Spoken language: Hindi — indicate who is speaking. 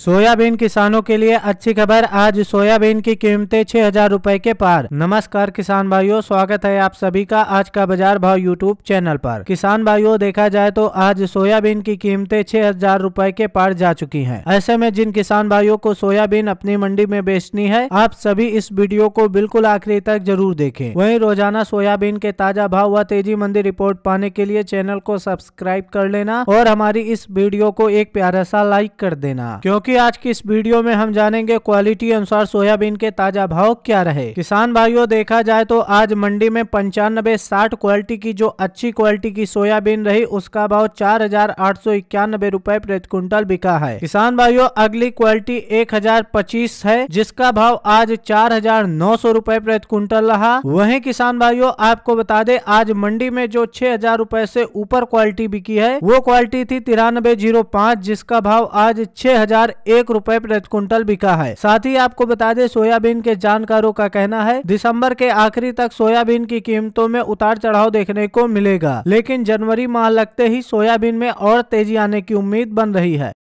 Speaker 1: सोयाबीन किसानों के लिए अच्छी खबर आज सोयाबीन की कीमतें छह हजार रूपए के पार नमस्कार किसान भाइयों स्वागत है आप सभी का आज का बाजार भाव यूट्यूब चैनल पर किसान भाइयों देखा जाए तो आज सोयाबीन की कीमतें छह हजार रूपए के पार जा चुकी हैं ऐसे में जिन किसान भाइयों को सोयाबीन अपनी मंडी में बेचनी है आप सभी इस वीडियो को बिल्कुल आखिरी तक जरूर देखे वही रोजाना सोयाबीन के ताजा भाव व तेजी मंदी रिपोर्ट पाने के लिए चैनल को सब्सक्राइब कर लेना और हमारी इस वीडियो को एक प्यारा सा लाइक कर देना क्योंकि क्योंकि आज की इस वीडियो में हम जानेंगे क्वालिटी अनुसार सोयाबीन के ताजा भाव क्या रहे किसान भाइयों देखा जाए तो आज मंडी में पंचानबे साठ क्वालिटी की जो अच्छी क्वालिटी की सोयाबीन रही उसका भाव चार हजार आठ सौ इक्यानबे रूपए प्रति क्विंटल बिका है किसान भाइयों अगली क्वालिटी एक हजार पच्चीस है जिसका भाव आज चार हजार नौ सौ रूपए प्रति क्विंटल रहा वही किसान भाइयों आपको बता दे आज मंडी में जो छह हजार रूपए से ऊपर क्वालिटी बिकी है वो क्वालिटी थी तिरानबे जीरो पाँच जिसका भाव आज छह हजार एक रूपए प्रति क्विंटल बिका है साथ ही आपको बता दें सोयाबीन के जानकारों का कहना है दिसंबर के आखिरी तक सोयाबीन की कीमतों में उतार चढ़ाव देखने को मिलेगा लेकिन जनवरी माह लगते ही सोयाबीन में और तेजी आने की उम्मीद बन रही है